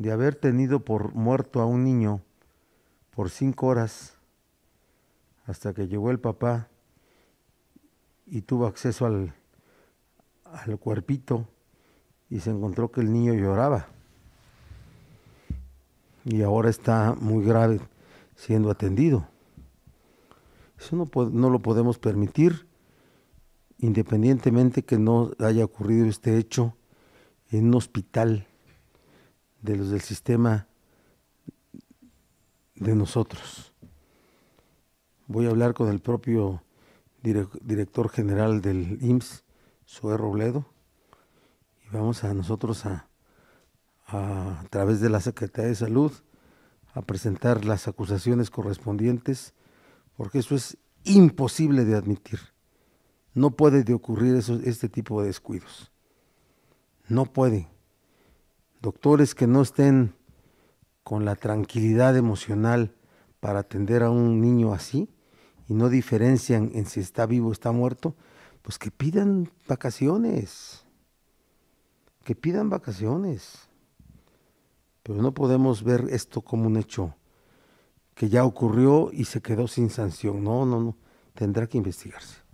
de haber tenido por muerto a un niño por cinco horas hasta que llegó el papá y tuvo acceso al, cuerpito y se encontró que el niño lloraba. Y ahora está muy grave siendo atendido. Eso no, lo podemos permitir, independientemente que no haya ocurrido este hecho en un hospital de los del sistema de nosotros. Voy a hablar con el propio director general del IMSS, Zoé Robledo, y vamos a nosotros a, a, través de la Secretaría de Salud a presentar las acusaciones correspondientes, porque eso es imposible de admitir. No puede de ocurrir este tipo de descuidos. No puede doctores que no estén con la tranquilidad emocional para atender a un niño así y no diferencian en si está vivo o está muerto, pues que pidan vacaciones, que pidan vacaciones. Pero no podemos ver esto como un hecho que ya ocurrió y se quedó sin sanción. No, no, no, tendrá que investigarse.